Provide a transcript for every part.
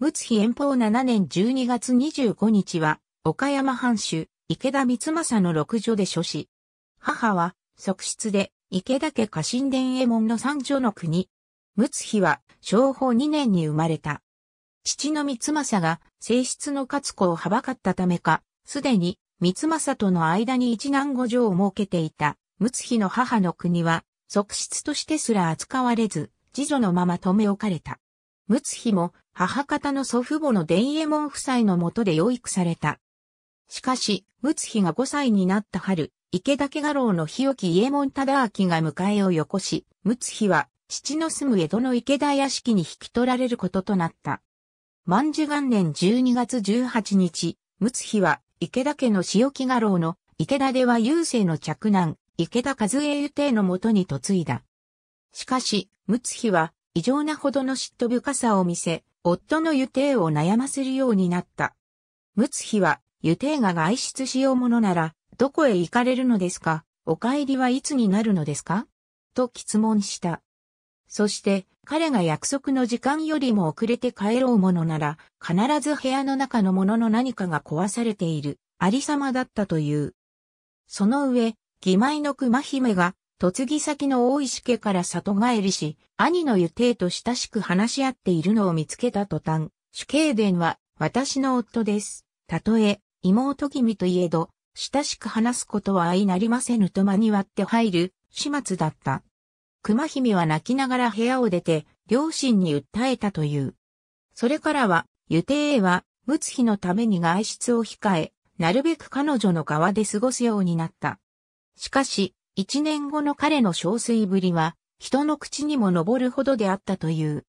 陸奥延宝7年12月25日は、岡山藩主、池田光政の六女で諸子。母は、側室で、池田家家臣伝右衛門の三女の国。陸奥は、昭法2年に生まれた。父の光政が、正室の勝子をはばかったためか、すでに、光政との間に一男五女を設けていた、陸奥の母の国は、側室としてすら扱われず、次女のまま留め置かれた。陸奥も母方の祖父母の伝右衛門夫妻のもとで養育された。しかし、睦妃が5歳になった春、池田家画廊の日置伊右衛門忠明が迎えをよこし、睦妃は父の住む江戸の池田屋敷に引き取られることとなった。万寿元年12月18日、睦妃は池田家の塩木画廊の池田では郵政の着難、池田和英湯亭のもとに嫁いだ。しかし、睦妃は異常なほどの嫉妬深さを見せ、夫のユテを悩ませるようになった。むつひは、ユテが外出しようものなら、どこへ行かれるのですかお帰りはいつになるのですかと質問した。そして、彼が約束の時間よりも遅れて帰ろうものなら、必ず部屋の中のものの何かが壊されている、ありさまだったという。その上、義妹の熊姫が嫁ぎ先の大石家から里帰りし、兄のゆていと親しく話し合っているのを見つけた途端、主慶伝は私の夫です。たとえ、妹君といえど、親しく話すことは相なりませぬと間に割って入る、始末だった。熊姫は泣きながら部屋を出て、両親に訴えたという。それからは、ゆていは、睦妃のために外出を控え、なるべく彼女の側で過ごすようになった。しかし、一年後の彼の憔悴ぶりは、人の口にも上るほどであったという。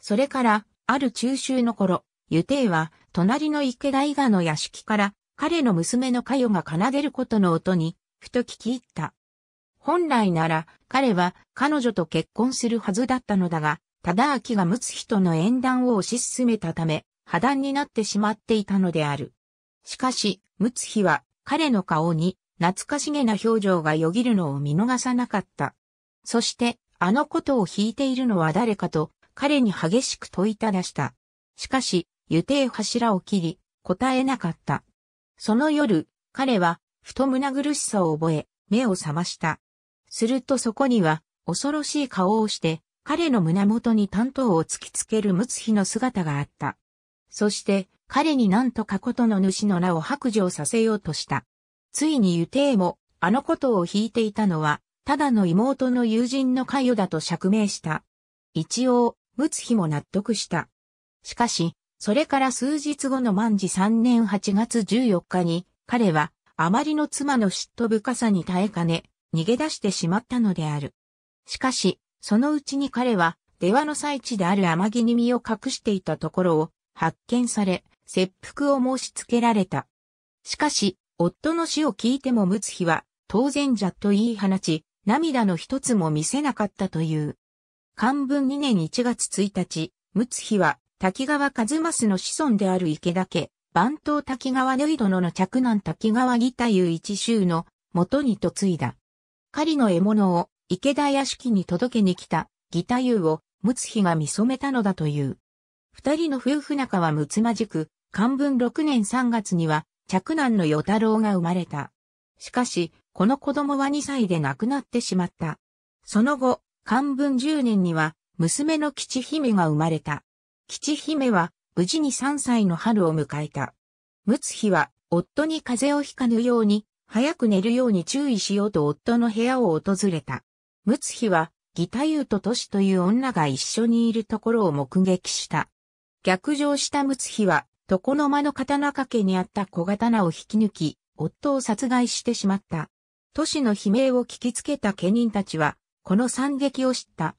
それから、ある中秋の頃、ていは、隣の池田伊賀の屋敷から、彼の娘の佳代が奏でることの音に、ふと聞き入った。本来なら、彼は彼女と結婚するはずだったのだが、忠明が陸奥との縁談を推し進めたため、破談になってしまっていたのである。しかし、陸奥は彼の顔に懐かしげな表情がよぎるのを見逃さなかった。そして、あのことを弾いているのは誰かと、彼に激しく問いただした。しかし、予定柱を切り、答えなかった。その夜、彼は、ふと胸苦しさを覚え、目を覚ました。するとそこには、恐ろしい顔をして、彼の胸元に担当を突きつけるムツヒの姿があった。そして、彼になんとかことの主の名を白状させようとした。ついにユテイも、あのことを引いていたのは、ただの妹の友人の関与だと釈明した。一応、つひも納得した。しかし、それから数日後の万事3年8月14日に、彼は、あまりの妻の嫉妬深さに耐えかね、逃げ出してしまったのである。しかし、そのうちに彼は、出羽の最地である天城に身を隠していたところを、発見され、切腹を申し付けられた。しかし、夫の死を聞いても睦妃は、当然じゃと言い放ち、涙の一つも見せなかったという。漢文2年1月1日、睦妃は、滝川和正の子孫である池田家、番頭滝川縫殿の嫡男滝川義太夫一衆の元に嫁いだ。狩りの獲物を池田屋敷に届けに来た義太夫を睦妃が見染めたのだという。二人の夫婦仲は睦まじく、漢文6年3月には着男の与太郎が生まれた。しかし、この子供は2歳で亡くなってしまった。その後、漢文10年には、娘の吉姫が生まれた。吉姫は、無事に3歳の春を迎えた。睦妃は、夫に風邪をひかぬように、早く寝るように注意しようと夫の部屋を訪れた。睦妃は、義太夫と都市という女が一緒にいるところを目撃した。逆上した睦妃は、床の間の刀掛けにあった小刀を引き抜き、夫を殺害してしまった。都市の悲鳴を聞きつけた家人たちは、この惨劇を知った。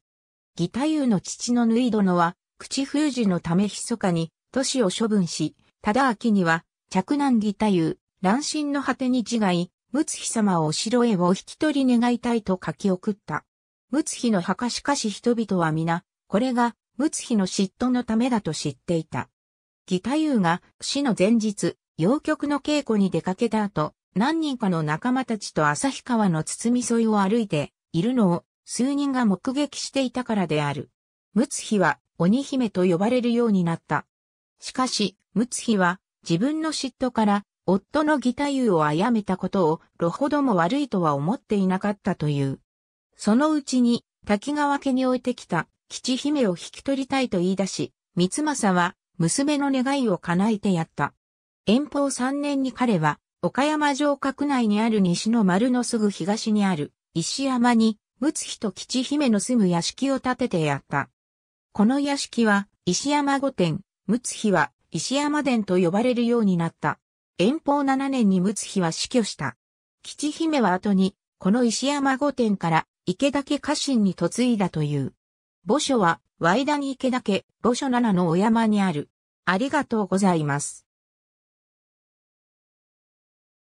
義太夫の父の縫い殿は、口封じのため密かに、都市を処分し、忠明には、嫡男義太夫、乱心の果てに違い、睦妃様をお城へお引き取り願いたいと書き送った。睦妃の墓しかし人々は皆、これが睦妃の嫉妬のためだと知っていた。義太夫が死の前日、洋曲の稽古に出かけた後、何人かの仲間たちと旭川の包み沿いを歩いているのを数人が目撃していたからである。睦ヒは鬼姫と呼ばれるようになった。しかし、睦ヒは自分の嫉妬から夫の義太夫を殺めたことをろほども悪いとは思っていなかったという。そのうちに滝川家に置いてきた吉姫を引き取りたいと言い出し、三政は娘の願いを叶えてやった。遠方3年に彼は、岡山城郭内にある西の丸のすぐ東にある、石山に、睦妃と吉姫の住む屋敷を建ててやった。この屋敷は、石山御殿、睦妃は、石山殿と呼ばれるようになった。遠方7年に睦妃は死去した。吉姫は後に、この石山御殿から、池岳家臣に嫁いだという。墓所は、ワイダニ池田家、墓所7のお山にある。ありがとうございます。